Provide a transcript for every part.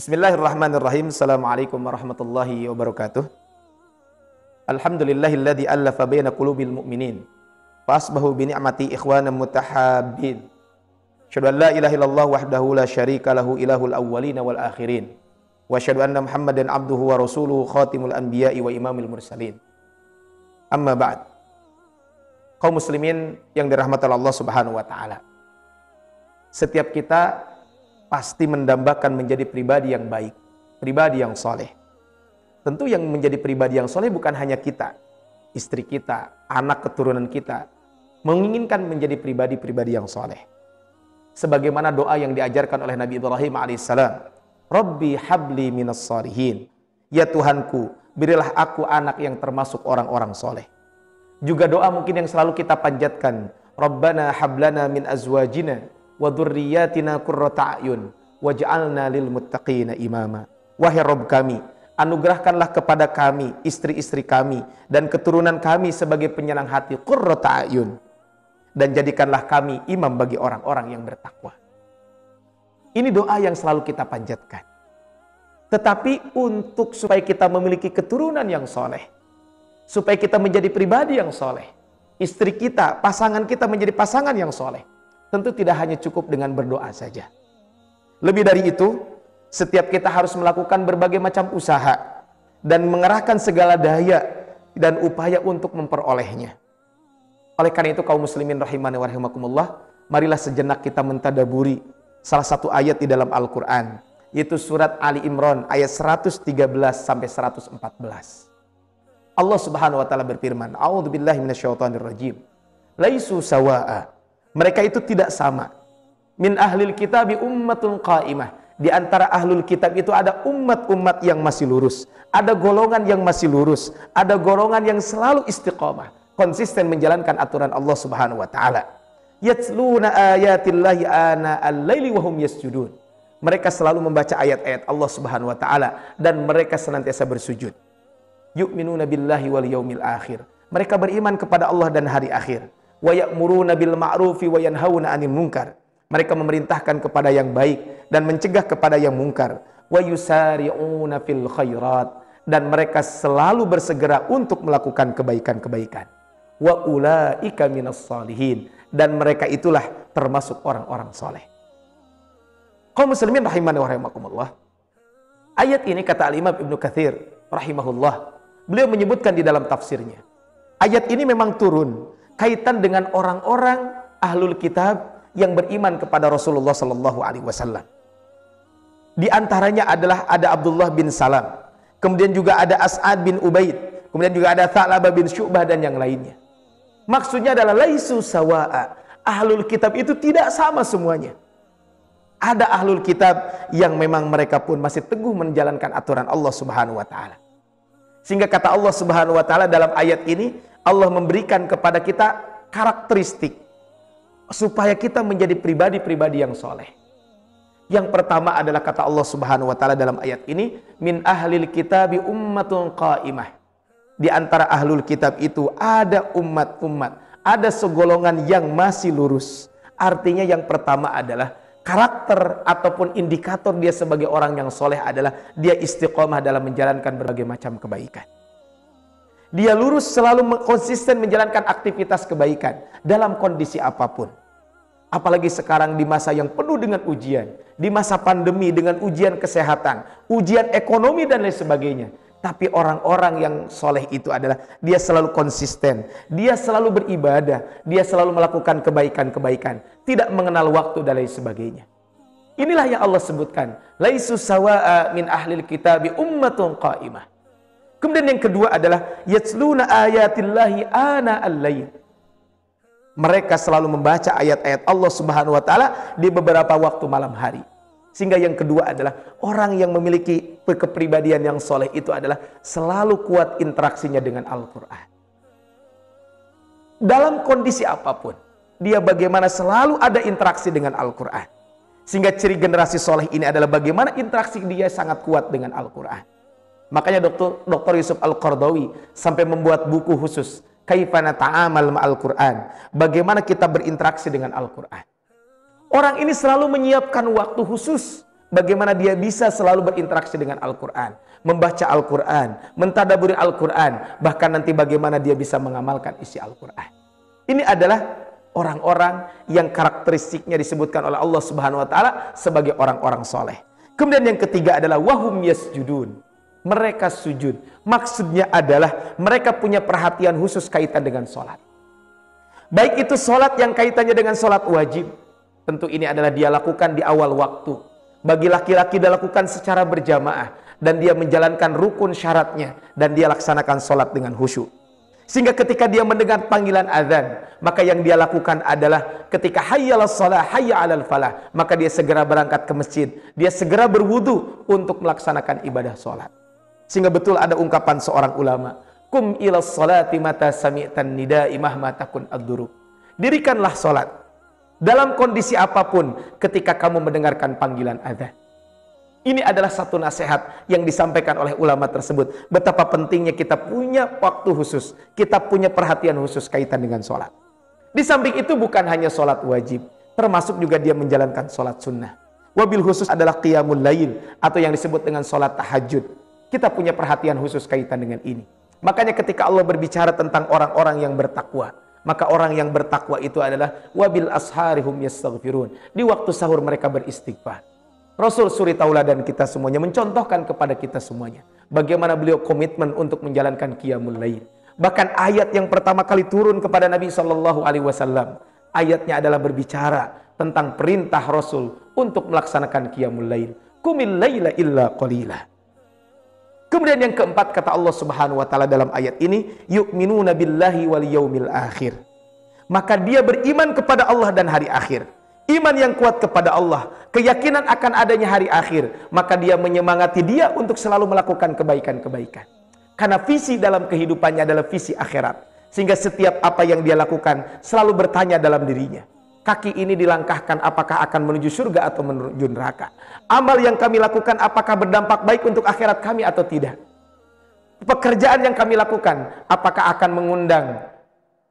Bismillahirrahmanirrahim. Assalamualaikum warahmatullahi wabarakatuh. Alhamdulillahilladzi allafa baina qulubil mu'minin. Fasbahu bi ni'mati ikhwanan mutahabbin. Syahadu an la ilaha illallah wahdahu la syarika lahu ilahul awwalin wal akhirin. Wa syahadu anna Muhammadan abduhu wa rasuluhu khatimul anbiya'i wa imamil mursalin. Amma ba'd. Kaum muslimin yang dirahmati Allah Subhanahu wa taala. Setiap kita pasti mendambakan menjadi pribadi yang baik, pribadi yang soleh. Tentu yang menjadi pribadi yang soleh bukan hanya kita, istri kita, anak keturunan kita, menginginkan menjadi pribadi-pribadi yang soleh. Sebagaimana doa yang diajarkan oleh Nabi Ibrahim AS, Rabbi habli minas salihin. Ya Tuhanku, berilah aku anak yang termasuk orang-orang soleh. Juga doa mungkin yang selalu kita panjatkan, Rabbana hablana min azwajina wa dzurriyyatina waj'alna lil imama. Wahai Rabb kami, anugerahkanlah kepada kami, istri-istri kami dan keturunan kami sebagai penyerang hati qurrata ayun dan jadikanlah kami imam bagi orang-orang yang bertakwa. Ini doa yang selalu kita panjatkan. Tetapi untuk supaya kita memiliki keturunan yang soleh, supaya kita menjadi pribadi yang soleh, istri kita, pasangan kita menjadi pasangan yang soleh, tentu tidak hanya cukup dengan berdoa saja. Lebih dari itu, setiap kita harus melakukan berbagai macam usaha dan mengerahkan segala daya dan upaya untuk memperolehnya. Oleh karena itu kaum muslimin rahimani wa rahimakumullah, marilah sejenak kita mentadaburi salah satu ayat di dalam Al-Qur'an, yaitu surat Ali Imran ayat 113 sampai 114. Allah Subhanahu wa taala berfirman, "A'udzubillahi rajim. Laisu sawa'a." Mereka itu tidak sama. Min ahlil kitab ummatun qaimah. Di antara ahlul kitab itu ada umat-umat yang masih lurus, ada golongan yang masih lurus, ada golongan yang selalu istiqomah, konsisten menjalankan aturan Allah Subhanahu wa taala. yatsluna ayatillahi ana al-laili wahum yasjudun. Mereka selalu membaca ayat-ayat Allah Subhanahu wa taala dan mereka senantiasa bersujud. Yu'minuna billahi wal yaumil akhir. Mereka beriman kepada Allah dan hari akhir wa ya'muruna bil ma'rufi wa yanhauna 'anil munkar. Mereka memerintahkan kepada yang baik dan mencegah kepada yang mungkar. Wa yusari'una fil khairat dan mereka selalu bersegera untuk melakukan kebaikan-kebaikan. Wa ulaika minas salihin dan mereka itulah termasuk orang-orang soleh. Kau muslimin rahimani wa rahimakumullah. Ayat ini kata Al-Imam Ibnu Kathir rahimahullah. Beliau menyebutkan di dalam tafsirnya. Ayat ini memang turun kaitan dengan orang-orang ahlul kitab yang beriman kepada Rasulullah Sallallahu Alaihi Wasallam. Di antaranya adalah ada Abdullah bin Salam, kemudian juga ada As'ad bin Ubaid, kemudian juga ada Tha'labah bin Syu'bah dan yang lainnya. Maksudnya adalah laisu sawa'a. Ahlul kitab itu tidak sama semuanya. Ada ahlul kitab yang memang mereka pun masih teguh menjalankan aturan Allah Subhanahu wa taala. Sehingga kata Allah Subhanahu wa taala dalam ayat ini, Allah memberikan kepada kita karakteristik supaya kita menjadi pribadi-pribadi yang soleh. Yang pertama adalah kata Allah Subhanahu wa taala dalam ayat ini, min ahlil kitabi ummatun qaimah. Di antara ahlul kitab itu ada umat-umat, ada segolongan yang masih lurus. Artinya yang pertama adalah karakter ataupun indikator dia sebagai orang yang soleh adalah dia istiqomah dalam menjalankan berbagai macam kebaikan. Dia lurus selalu konsisten menjalankan aktivitas kebaikan dalam kondisi apapun. Apalagi sekarang di masa yang penuh dengan ujian, di masa pandemi dengan ujian kesehatan, ujian ekonomi dan lain sebagainya. Tapi orang-orang yang soleh itu adalah dia selalu konsisten, dia selalu beribadah, dia selalu melakukan kebaikan-kebaikan, tidak mengenal waktu dan lain sebagainya. Inilah yang Allah sebutkan, laisu sawa'a min ahlil kitabi ummatun qa'imah. Kemudian yang kedua adalah yatsluna ayatillahi ana al-lail. Mereka selalu membaca ayat-ayat Allah Subhanahu wa taala di beberapa waktu malam hari. Sehingga yang kedua adalah orang yang memiliki kepribadian yang soleh itu adalah selalu kuat interaksinya dengan Al-Qur'an. Dalam kondisi apapun, dia bagaimana selalu ada interaksi dengan Al-Qur'an. Sehingga ciri generasi soleh ini adalah bagaimana interaksi dia sangat kuat dengan Al-Qur'an. Makanya dokter dokter Yusuf Al-Qardawi sampai membuat buku khusus Kaifana ta'amal ma'al Qur'an. Bagaimana kita berinteraksi dengan Al-Qur'an. Orang ini selalu menyiapkan waktu khusus bagaimana dia bisa selalu berinteraksi dengan Al-Qur'an, membaca Al-Qur'an, mentadaburi Al-Qur'an, bahkan nanti bagaimana dia bisa mengamalkan isi Al-Qur'an. Ini adalah orang-orang yang karakteristiknya disebutkan oleh Allah Subhanahu wa taala sebagai orang-orang soleh. Kemudian yang ketiga adalah wahum yasjudun mereka sujud. Maksudnya adalah mereka punya perhatian khusus kaitan dengan sholat. Baik itu sholat yang kaitannya dengan sholat wajib. Tentu ini adalah dia lakukan di awal waktu. Bagi laki-laki dia lakukan secara berjamaah. Dan dia menjalankan rukun syaratnya. Dan dia laksanakan sholat dengan khusyuk. Sehingga ketika dia mendengar panggilan azan, maka yang dia lakukan adalah ketika hayyal salah, hayya alal falah, maka dia segera berangkat ke masjid, dia segera berwudu untuk melaksanakan ibadah salat. Sehingga betul ada ungkapan seorang ulama, "Kum ila salati mata sami'tan nida'i mahma takun ad-duru." Dirikanlah salat dalam kondisi apapun ketika kamu mendengarkan panggilan ada Ini adalah satu nasihat yang disampaikan oleh ulama tersebut. Betapa pentingnya kita punya waktu khusus, kita punya perhatian khusus kaitan dengan sholat. Di samping itu bukan hanya sholat wajib, termasuk juga dia menjalankan sholat sunnah. Wabil khusus adalah qiyamul lain atau yang disebut dengan sholat tahajud. Kita punya perhatian khusus kaitan dengan ini. Makanya ketika Allah berbicara tentang orang-orang yang bertakwa, maka orang yang bertakwa itu adalah wabil asharihum yastaghfirun. Di waktu sahur mereka beristighfar. Rasul suri tauladan kita semuanya mencontohkan kepada kita semuanya bagaimana beliau komitmen untuk menjalankan qiyamul lail. Bahkan ayat yang pertama kali turun kepada Nabi sallallahu Alaihi Wasallam, ayatnya adalah berbicara tentang perintah Rasul untuk melaksanakan qiyamul lail. Kumil laila illa qalilah. Kemudian yang keempat kata Allah Subhanahu wa taala dalam ayat ini, yu'minuna billahi wal yaumil akhir. Maka dia beriman kepada Allah dan hari akhir. Iman yang kuat kepada Allah, keyakinan akan adanya hari akhir, maka dia menyemangati dia untuk selalu melakukan kebaikan-kebaikan. Karena visi dalam kehidupannya adalah visi akhirat. Sehingga setiap apa yang dia lakukan selalu bertanya dalam dirinya. Kaki ini dilangkahkan apakah akan menuju surga atau menuju neraka? Amal yang kami lakukan apakah berdampak baik untuk akhirat kami atau tidak? Pekerjaan yang kami lakukan apakah akan mengundang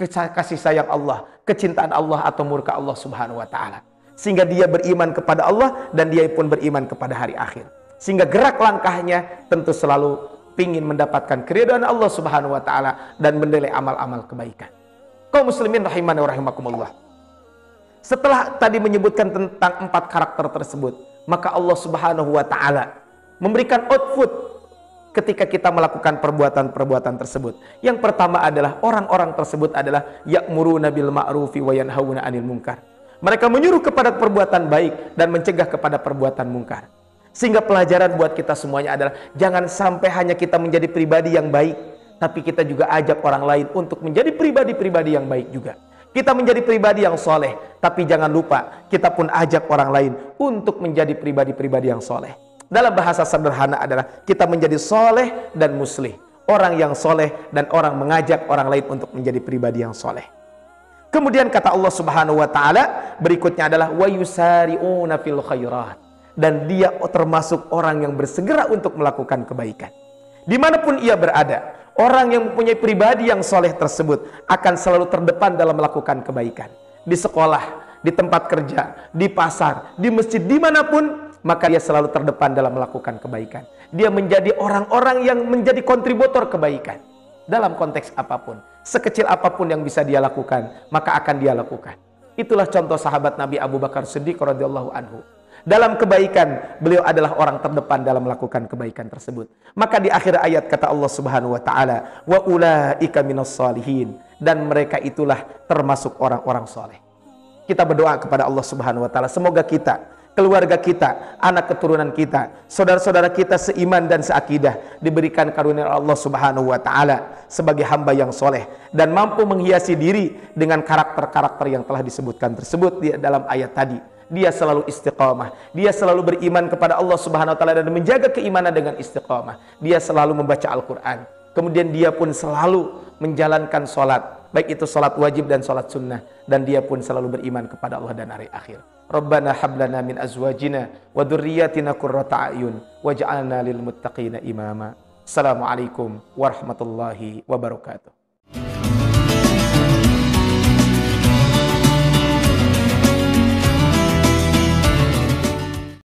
kasih sayang Allah, kecintaan Allah atau murka Allah Subhanahu wa taala? Sehingga dia beriman kepada Allah dan dia pun beriman kepada hari akhir. Sehingga gerak langkahnya tentu selalu ingin mendapatkan keridhaan Allah Subhanahu wa taala dan menilai amal-amal kebaikan. Kau muslimin rahimani wa rahimakumullah. Setelah tadi menyebutkan tentang empat karakter tersebut, maka Allah Subhanahu wa taala memberikan output ketika kita melakukan perbuatan-perbuatan tersebut. Yang pertama adalah orang-orang tersebut adalah ya'muruna bil ma'rufi wa yanhauna 'anil munkar. Mereka menyuruh kepada perbuatan baik dan mencegah kepada perbuatan mungkar. Sehingga pelajaran buat kita semuanya adalah jangan sampai hanya kita menjadi pribadi yang baik, tapi kita juga ajak orang lain untuk menjadi pribadi-pribadi yang baik juga. Kita menjadi pribadi yang soleh, tapi jangan lupa kita pun ajak orang lain untuk menjadi pribadi-pribadi yang soleh. Dalam bahasa sederhana adalah kita menjadi soleh dan muslih. Orang yang soleh dan orang mengajak orang lain untuk menjadi pribadi yang soleh. Kemudian kata Allah Subhanahu wa taala berikutnya adalah wa فِي الْخَيْرَاتِ dan dia termasuk orang yang bersegera untuk melakukan kebaikan. Dimanapun ia berada, Orang yang mempunyai pribadi yang soleh tersebut akan selalu terdepan dalam melakukan kebaikan. Di sekolah, di tempat kerja, di pasar, di masjid, dimanapun, maka dia selalu terdepan dalam melakukan kebaikan. Dia menjadi orang-orang yang menjadi kontributor kebaikan. Dalam konteks apapun, sekecil apapun yang bisa dia lakukan, maka akan dia lakukan. Itulah contoh sahabat Nabi Abu Bakar Siddiq radhiyallahu anhu dalam kebaikan, beliau adalah orang terdepan dalam melakukan kebaikan tersebut. Maka di akhir ayat kata Allah Subhanahu wa taala, "Wa ulaika minas salihin." Dan mereka itulah termasuk orang-orang soleh. Kita berdoa kepada Allah Subhanahu wa taala, semoga kita keluarga kita, anak keturunan kita, saudara-saudara kita seiman dan seakidah diberikan karunia Allah Subhanahu wa taala sebagai hamba yang soleh dan mampu menghiasi diri dengan karakter-karakter yang telah disebutkan tersebut di dalam ayat tadi dia selalu istiqamah. Dia selalu beriman kepada Allah Subhanahu wa taala dan menjaga keimanan dengan istiqamah. Dia selalu membaca Al-Qur'an. Kemudian dia pun selalu menjalankan salat, baik itu salat wajib dan salat sunnah dan dia pun selalu beriman kepada Allah dan hari akhir. Rabbana hablana min azwajina wa dhurriyyatina qurrata a'yun waj'alna lil muttaqina imama. Assalamualaikum warahmatullahi wabarakatuh.